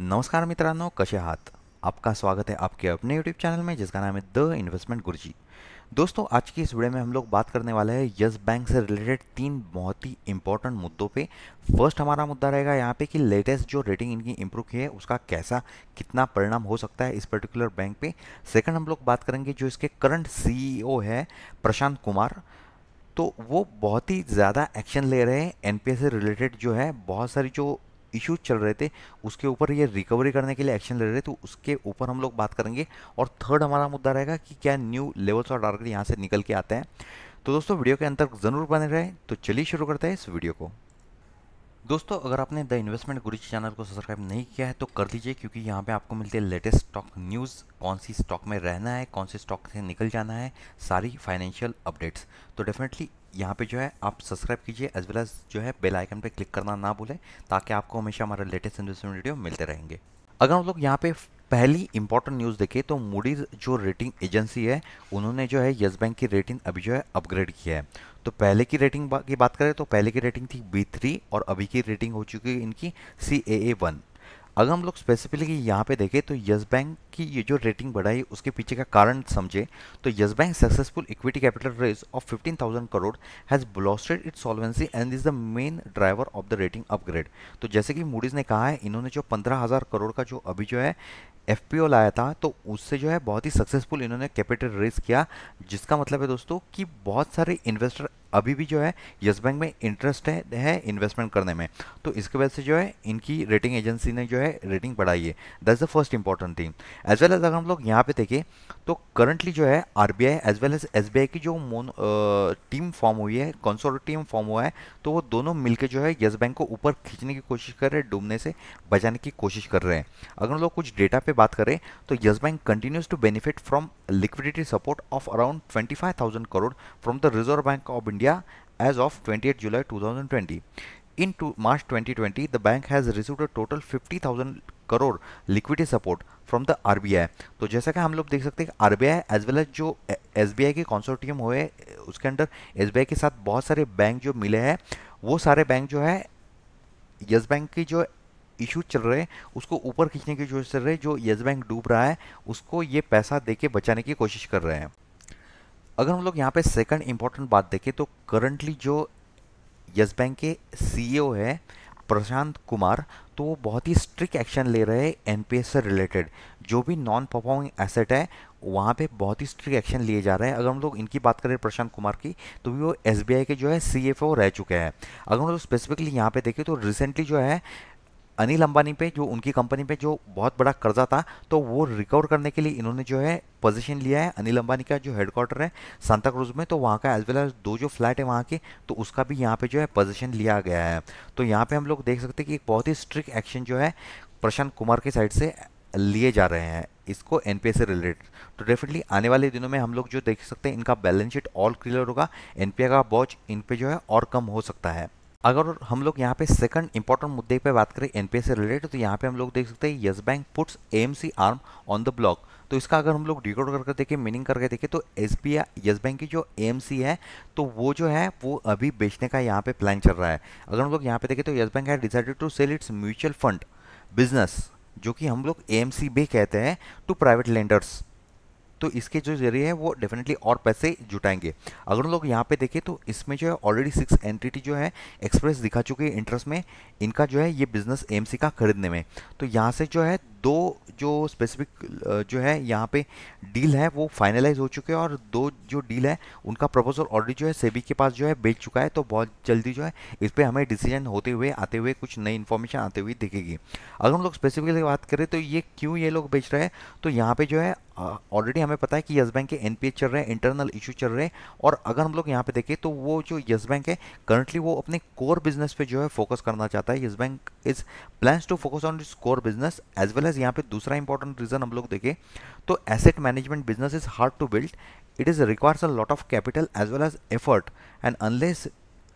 नमस्कार मित्रांनो कसे आहात आपका स्वागत है आपके अपने यूट्यूब चैनल में जिसका नाम है द इन्वेस्टमेंट गुरुजी दोस्तों आज की इस वीडियो में हम लोग बात करने वाले हैं यस बैंक से रिलेटेड तीन बहुत ही इंपॉर्टेंट मुद्दों पे फर्स्ट हमारा मुद्दा रहेगा यहाँ पे कि लेटेस्ट जो रेटिंग इनकी इंप्रूव की है उसका कैसा कितना परिणाम हो सकता है इस पर्टिकुलर बैंक पे सेकेंड हम लोग बात करेंगे जो इसके करंट सीईओ e है प्रशांत कुमार तो वो बहुत ही ज़्यादा एक्शन ले रहे हैं एन से रिलेटेड जो है बहुत सारी जो इश्यूज चल रहे थे उसके ऊपर ये रिकवरी करने के लिए एक्शन ले रहे थे तो उसके ऊपर हम लोग बात करेंगे और थर्ड हमारा मुद्दा रहेगा कि क्या न्यू लेवल्स और टारगेट यहाँ से निकल के आते हैं तो दोस्तों वीडियो के अंतर जरूर बने रहे तो चलिए शुरू करते हैं इस वीडियो को दोस्तों अगर आपने द इन्वेस्टमेंट गुरु चैनल को सब्सक्राइब नहीं किया है तो कर दीजिए क्योंकि यहाँ पे आपको मिलती है लेटेस्ट स्टॉक न्यूज़ कौन सी स्टॉक में रहना है कौन से स्टॉक से निकल जाना है सारी फाइनेंशियल अपडेट्स तो डेफिनेटली यहाँ पे जो है आप सब्सक्राइब कीजिए एज वेल एज जो है बेल आइकन पे क्लिक करना ना भूलें ताकि आपको हमेशा हमारे लेटेस्ट इन्वेस्टमेंट वीडियो मिलते रहेंगे अगर हम लोग यहाँ पे पहली इंपॉर्टेंट न्यूज़ देखिए तो मूडीज जो रेटिंग एजेंसी है उन्होंने जो है येस बैंक की रेटिंग अभी जो है अपग्रेड किया है तो पहले की रेटिंग की बात करें तो पहले की रेटिंग थी बी थ्री और अभी की रेटिंग हो चुकी है इनकी सी ए ए वन अगर हम लोग स्पेसिफिकली यहाँ पे देखें तो यस बैंक की ये जो रेटिंग बढ़ाई उसके पीछे का कारण समझे तो Yes Bank successful equity capital raise of 15,000 crore has bolstered its solvency and is the main driver of the rating upgrade तो जैसे कि मूडीज़ ने कहा है इन्होंने जो पंद्रह करोड़ का जो अभी जो है एफ लाया था तो उससे जो है बहुत ही सक्सेसफुल इन्होंने कैपिटल रेज किया जिसका मतलब है दोस्तों कि बहुत सारे इन्वेस्टर अभी भी जो है यस बैंक में इंटरेस्ट है, है इन्वेस्टमेंट करने में तो इसके वजह से जो है इनकी रेटिंग एजेंसी ने जो है रेटिंग बढ़ाई है that the first important thing as well as अगर हम लोग यहाँ पे देखें तो करंटली जो है R B I as well as S B I की जो मोन टीम फॉर्म हुई है टीम फॉर्म हुआ है तो वो दोनों मिलकर जो है यस बैंक को ऊपर खींचने की कोशिश कर रहे हैं डूबने से बचाने की कोशिश कर रहे हैं अगर हम लोग कुछ डेटा पे बात करें तो Yes Bank continues to benefit from liquidity support of around twenty crore from the Reserve Bank of India India as of 28 July 2020. In March 2020, the bank has received a total 50,000 crore liquidity support from the RBI तो जैसा कि हम लोग देख सकते हैं RBI as well as जो SBI के कॉन्सोर्टियम हुए उसके अंडर एसबीआई के साथ बहुत सारे बैंक जो मिले हैं वो सारे बैंक जो है येस बैंक की जो इशू चल रहे हैं उसको ऊपर खींचने की कोशिश कर रहे हैं जो येस बैंक डूब रहा है उसको ये पैसा दे के बचाने की कोशिश कर रहे हैं अगर हम लोग यहाँ पे सेकंड इम्पोर्टेंट बात देखें तो करंटली जो यस बैंक के सीईओ e है प्रशांत कुमार तो वो बहुत ही स्ट्रिक्ट एक्शन ले रहे हैं एनपीएस से रिलेटेड जो भी नॉन परफॉर्मिंग एसेट है वहाँ पे बहुत ही स्ट्रिक्ट एक्शन लिए जा रहे हैं अगर हम लोग इनकी बात करें प्रशांत कुमार की तो भी वो एस के जो है सी रह चुके हैं अगर हम लोग स्पेसिफिकली यहाँ पे देखें तो रिसेंटली जो है अनिल अंबानी पे जो उनकी कंपनी पे जो बहुत बड़ा कर्जा था तो वो रिकवर करने के लिए इन्होंने जो है पोजीशन लिया है अनिल अंबानी का जो हेडक्वार्टर है सांता क्रूज में तो वहाँ का एज वेल एज दो जो फ्लैट है वहाँ के तो उसका भी यहाँ पे जो है पोजीशन लिया गया है तो यहाँ पे हम लोग देख सकते हैं कि एक बहुत ही स्ट्रिक्ट एक्शन जो है प्रशांत कुमार की साइड से लिए जा रहे हैं इसको एन से रिलेटेड तो डेफिनेटली आने वाले दिनों में हम लोग जो देख सकते हैं इनका बैलेंस शीट और क्लियर होगा एन का बॉच इन पे जो है और कम हो सकता है अगर हम लोग यहाँ पे सेकंड इंपॉर्टेंट मुद्दे पे बात करें एनपीए से रिलेटेड तो यहाँ पे हम लोग देख सकते हैं Yes Bank puts AMC arm on the block तो इसका अगर हम लोग डिकोड करके देखें मीनिंग करके देखें तो एस बी यस बैंक की जो एम सी है तो वो जो है वो अभी बेचने का यहाँ पे प्लान चल रहा है अगर हम लोग यहाँ पे देखें तो यस बैंक है decided to sell its mutual fund business जो कि हम लोग ए भी कहते हैं टू प्राइवेट लेंडर्स तो इसके जो जरिए है वो डेफिनेटली और पैसे जुटाएंगे अगर हम लोग यहाँ पे देखें तो इसमें जो है ऑलरेडी सिक्स एंटिटी जो है एक्सप्रेस दिखा चुकी है इंटरेस्ट में इनका जो है ये बिजनेस एम का खरीदने में तो यहाँ से जो है दो जो स्पेसिफिक जो है यहाँ पे डील है वो फाइनलाइज हो चुके हैं और दो जो डील है उनका प्रपोजल ऑलरेडी जो है सेबी के पास जो है बेच चुका है तो बहुत जल्दी जो है इस पर हमें डिसीजन होते हुए आते हुए कुछ नई इन्फॉर्मेशन आते हुए दिखेगी अगर हम लोग स्पेसिफिकली बात करें तो ये क्यों ये लोग बेच रहे हैं तो यहाँ पे जो है ऑलरेडी हमें पता है कि यस बैंक के एनपीए चल रहे हैं इंटरनल इशू चल रहे हैं और अगर हम लोग यहाँ पे देखें तो वो जो यस बैंक है करंटली वो अपने कोर बिजनेस पे जो है फोकस करना चाहता है Yes Bank is plans to focus on its core business as well as यहाँ पे दूसरा इंपॉर्टेंट रीजन हम लोग देखें तो asset management business is hard to build it is requires a lot of capital as well as effort and unless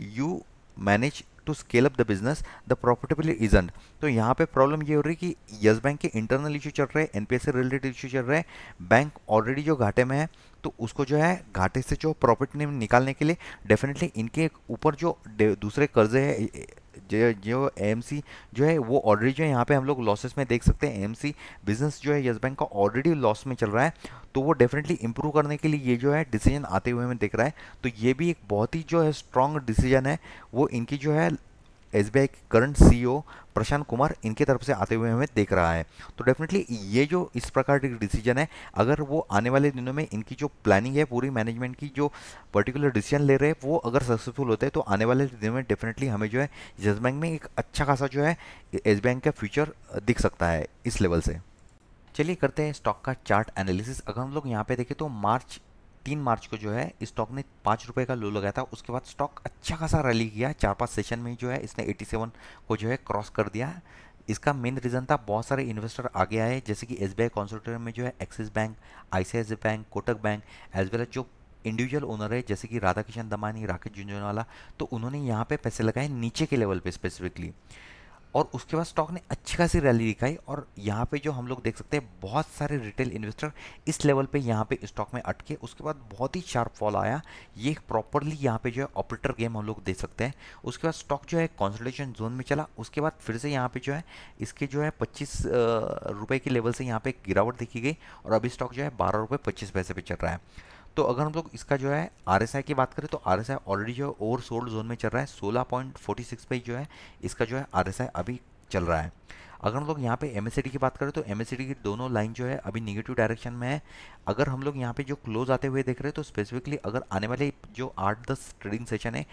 you manage to scale up the business the profitability isn't तो यहाँ पे problem ये हो रही है कि Yes Bank के internal issue चल रहे हैं एनपीएस से रिलेटेड इशू चल रहे हैं बैंक ऑलरेडी जो घाटे में है तो उसको जो है घाटे से जो प्रॉफिट निकालने के लिए डेफिनेटली इनके ऊपर जो दूसरे कर्जे है जो जो एम जो है वो ऑलरेडी जो है यहाँ पे हम लोग लॉसेस में देख सकते हैं एम बिजनेस जो है येस बैंक का ऑलरेडी लॉस में चल रहा है तो वो डेफिनेटली इंप्रूव करने के लिए ये जो है डिसीजन आते हुए हमें दिख रहा है तो ये भी एक बहुत ही जो है स्ट्रॉन्ग डिसीजन है वो इनकी जो है एस के current C e Prashant Kumar इनके तरफ से आते हुए हमें देख रहा है तो डेफिनेटली ये जो इस प्रकार की डिसीजन है अगर वो आने वाले दिनों में इनकी जो प्लानिंग है पूरी मैनेजमेंट की जो पर्टिकुलर डिसीजन ले रहे हैं वो अगर सक्सेसफुल होते हैं तो आने वाले दिनों में डेफिनेटली हमें जो है येस बैंक में एक अच्छा खासा जो है येस बैंक का फ्यूचर दिख सकता है इस लेवल से चलिए करते हैं स्टॉक का चार्ट एनालिसिस अगर हम लोग यहाँ पे देखें तो मार्च तीन मार्च को जो है स्टॉक ने पाँच रुपये का लो लगाया था उसके बाद स्टॉक अच्छा खासा रैली किया चार पाँच सेशन में जो है इसने 87 को जो है क्रॉस कर दिया इसका मेन रीज़न था बहुत सारे इन्वेस्टर आगे आए जैसे कि एस बी में जो है Axis Bank I Bank Kotak Bank as well as जो इंडिविजुअल ओनर है जैसे कि राधा किशन दमानी राकेश झुंझुनवाला तो उन्होंने यहाँ पे पैसे लगाए नीचे के लेवल पे स्पेसिफिकली और उसके बाद स्टॉक ने अच्छी खासी रैली दिखाई और यहाँ पे जो हम लोग देख सकते हैं बहुत सारे रिटेल इन्वेस्टर इस लेवल पे यहाँ पे स्टॉक में अटके उसके बाद बहुत ही शार्प फॉल आया ये प्रॉपरली यहाँ पे जो है ऑपरेटर गेम हम लोग देख सकते हैं उसके बाद स्टॉक जो है कॉन्सल्टेशन जोन में चला उसके बाद फिर से यहाँ पर जो है इसके जो है पच्चीस रुपये के लेवल से यहाँ पर गिरावट देखी गई और अभी स्टॉक जो है बारह रुपये पच्चीस पैसे पर चल रहा है तो अगर हम लोग इसका जो है आर की बात करें तो आर ऑलरेडी जो है ओवर सोल्ड जोन में चल रहा है सोलह पॉइंट फोर्टी सिक्स पे जो है इसका जो है आर अभी चल रहा है अगर हम लोग यहाँ पे एम की बात करें तो एम की दोनों लाइन जो है अभी निगेटिव डायरेक्शन में है अगर हम लोग यहाँ पे जो क्लोज आते हुए देख रहे हैं तो स्पेसिफिकली अगर आने वाले जो आठ दस ट्रेडिंग सेशन है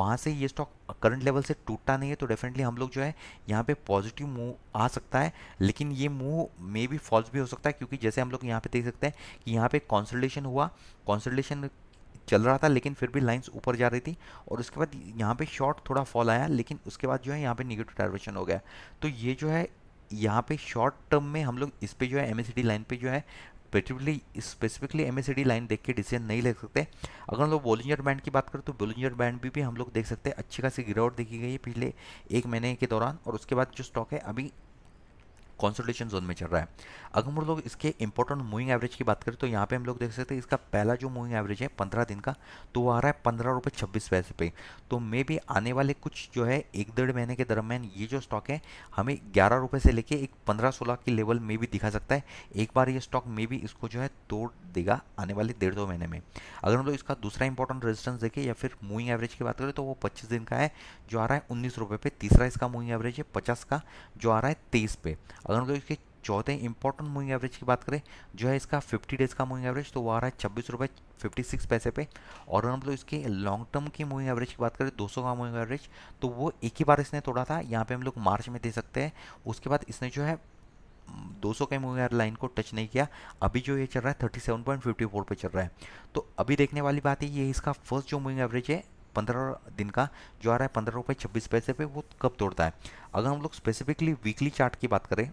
वहाँ से ये स्टॉक करंट लेवल से टूटता नहीं है तो डेफिनेटली हम लोग जो है यहाँ पे पॉजिटिव मूव आ सकता है लेकिन ये मूव मे बी फॉल्स भी हो सकता है क्योंकि जैसे हम लोग यहाँ पे देख सकते हैं कि यहाँ पे कॉन्सल्टेशन हुआ कॉन्सल्टेशन चल रहा था लेकिन फिर भी लाइन्स ऊपर जा रही थी और उसके बाद यहाँ पे शॉर्ट थोड़ा फॉल आया लेकिन उसके बाद जो है यहाँ पे निगेटिव डायरेक्शन हो गया तो ये जो है यहाँ पे शॉर्ट टर्म में हम लोग इस पर जो है एम लाइन पर जो है पर्टिकुलरली स्पेसिफिकली एम लाइन देख के डिसीजन नहीं ले सकते अगर हम लोग बोलिंजर बैंड की बात करें तो बोलिंजर बैंड भी, भी हम लोग देख सकते हैं अच्छी खासी गिरावट देखी गई है पिछले एक महीने के दौरान और उसके बाद जो स्टॉक है अभी कॉन्सोलेशन जोन में चल रहा है अगर हम लोग इसके इंपॉर्टेंट मूविंग एवरेज की बात करें तो यहाँ पे हम लोग देख सकते हैं इसका पहला जो मूविंग एवरेज है पंद्रह दिन का तो वो आ रहा है पंद्रह रुपये छब्बीस पैसे पे तो मे भी आने वाले कुछ जो है एक डेढ़ महीने के दरमियान ये जो स्टॉक है हमें ग्यारह रुपये से लेके एक पंद्रह सोलह की लेवल में भी दिखा सकता है एक बार ये स्टॉक मे भी इसको जो है तोड़ देगा आने वाले डेढ़ दो महीने में अगर हम लोग इसका दूसरा इंपॉर्टेंट रेजिस्टेंस देखें या फिर मूविंग एवरेज की बात करें तो वो पच्चीस दिन का है जो आ रहा है उन्नीस रुपये पे तीसरा इसका मूविंग एवरेज है पचास का जो आ रहा है तेईस पे अगर हम लोग इसके चौथे इंपॉर्टेंट मूविंग एवरेज की बात करें जो है इसका 50 डेज का मूविंग एवरेज तो वो आ रहा है छब्बीस रुपये फिफ्टी सिक्स पैसे पे और अगर हम लोग इसके लॉन्ग टर्म की मूविंग एवरेज की बात करें 200 का मूविंग एवरेज तो वो एक ही बार इसने तोड़ा था यहाँ पे हम लोग मार्च में दे सकते हैं उसके बाद इसने जो है 200 के मूविंग लाइन को टच नहीं किया अभी जो ये चल रहा है 37.54 पे चल रहा है तो अभी देखने वाली बात है ये इसका फर्स्ट जो मूविंग एवरेज है पंद्रह दिन का जो आ रहा है पंद्रह रुपये छब्बीस पैसे पे वो कब तोड़ता है अगर हम लोग स्पेसिफिकली वीकली चार्ट की बात करें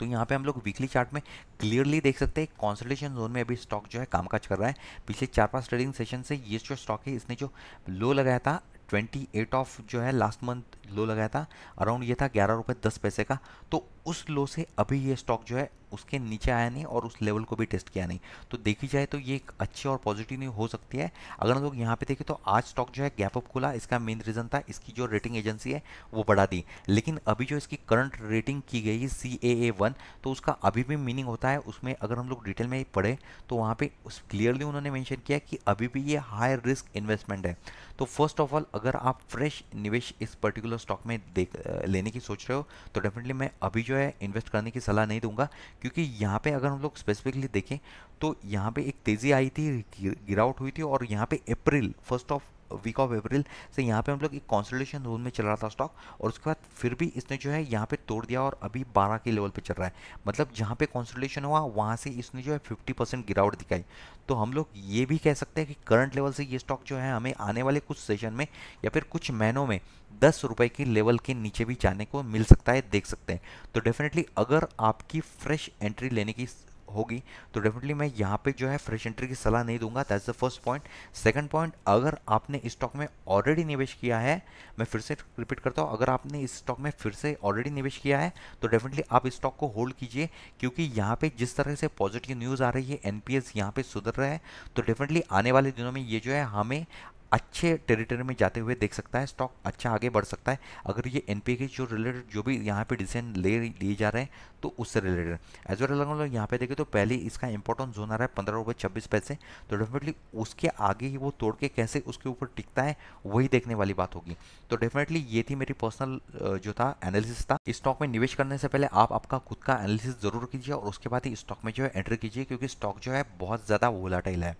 तो यहाँ पे हम लोग वीकली चार्ट में क्लियरली देख सकते हैं कॉन्सल्टेशन जोन में अभी स्टॉक जो है कामकाज कर रहा है पिछले चार पांच ट्रेडिंग सेशन से ये जो स्टॉक है इसने जो लो लगाया था 28 ऑफ जो है लास्ट मंथ लो लगाया था अराउंड ये था ग्यारह रुपये दस पैसे का तो उस लो से अभी ये स्टॉक जो है उसके नीचे आया नहीं और उस लेवल को भी टेस्ट किया नहीं तो देखी जाए तो ये एक अच्छी और पॉजिटिव नहीं हो सकती है अगर हम लोग यहाँ पे देखें तो आज स्टॉक जो है गैप अप खुला इसका मेन रीज़न था इसकी जो रेटिंग एजेंसी है वो बढ़ा दी लेकिन अभी जो इसकी करंट रेटिंग की गई सी ए वन तो उसका अभी भी मीनिंग होता है उसमें अगर हम लोग डिटेल में पढ़े तो वहाँ पर क्लियरली उन्होंने मैंशन किया कि अभी भी ये हाई रिस्क इन्वेस्टमेंट है तो फर्स्ट ऑफ ऑल अगर आप फ्रेश निवेश इस पर्टिकुलर स्टॉक में देख लेने की सोच रहे हो तो डेफिनेटली मैं अभी जो है इन्वेस्ट करने की सलाह नहीं दूंगा क्योंकि यहाँ पे अगर हम लोग स्पेसिफिकली देखें तो यहाँ पे एक तेज़ी आई थी गिरावट हुई थी और यहाँ पे April first of week of April से यहाँ पे हम लोग एक कॉन्सोलेशन जोन में चल रहा था स्टॉक और उसके बाद फिर भी इसने जो है यहाँ पे तोड़ दिया और अभी 12 के लेवल पे चल रहा है मतलब जहाँ पे कॉन्सोलेशन हुआ वहाँ से इसने जो है 50 परसेंट गिरावट दिखाई तो हम लोग ये भी कह सकते हैं कि करंट लेवल से ये स्टॉक जो है हमें आने वाले कुछ सेशन में या फिर कुछ महीनों में दस रुपये के लेवल के नीचे भी जाने को मिल सकता है देख सकते हैं तो डेफिनेटली अगर आपकी फ्रेश एंट्री लेने की होगी तो डेफिनेटली मैं यहाँ पे जो है फ्रेश एंट्री की सलाह नहीं दूंगा that's the first point second point अगर आपने स्टॉक में ऑलरेडी निवेश किया है मैं फिर से रिपीट करता हूँ अगर आपने इस स्टॉक में फिर से ऑलरेडी निवेश किया है तो डेफिनेटली आप स्टॉक को होल्ड कीजिए क्योंकि यहाँ पे जिस तरह से पॉजिटिव न्यूज़ आ रही है एन पी सुधर रहा है तो डेफिनेटली आने वाले दिनों में ये जो है हमें अच्छे टेरिटरी में जाते हुए देख सकता है स्टॉक अच्छा आगे बढ़ सकता है अगर ये एन के जो रिलेटेड जो भी यहाँ पे डिसीजन ले लिए जा रहे हैं तो उससे रिलेटेड एज वेल अलग यहाँ पे देखें तो पहले इसका इंपॉर्टेंट जोन आ रहा है पंद्रह रुपये छब्बीस पैसे तो डेफिनेटली उसके आगे ही वो तोड़ के कैसे उसके ऊपर टिकता है वही देखने वाली बात होगी तो डेफिनेटली ये थी मेरी पर्सनल जो था एनालिसिस था इस स्टॉक में निवेश करने से पहले आप आपका खुद का एनालिसिस जरूर कीजिए और उसके बाद ही स्टॉक में जो है एंट्री कीजिए क्योंकि स्टॉक जो है बहुत ज़्यादा वोलाटाइल है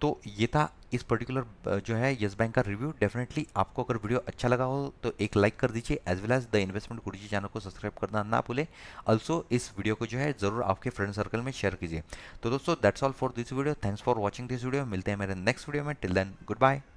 तो ये था इस पर्टिकुलर जो है येस बैंक का रिव्यू डेफिनेटली आपको अगर वीडियो अच्छा लगा हो तो एक लाइक कर दीजिए as well as the investment Guruji channel को सब्सक्राइब करना ना भूले ऑल्सो इस वीडियो को जो है जरूर आपके फ्रेंड सर्कल में शेयर कीजिए तो दोस्तों that's all for this video thanks for watching this video मिलते हैं मेरे नेक्स्ट वीडियो में टिल देन गुड बाय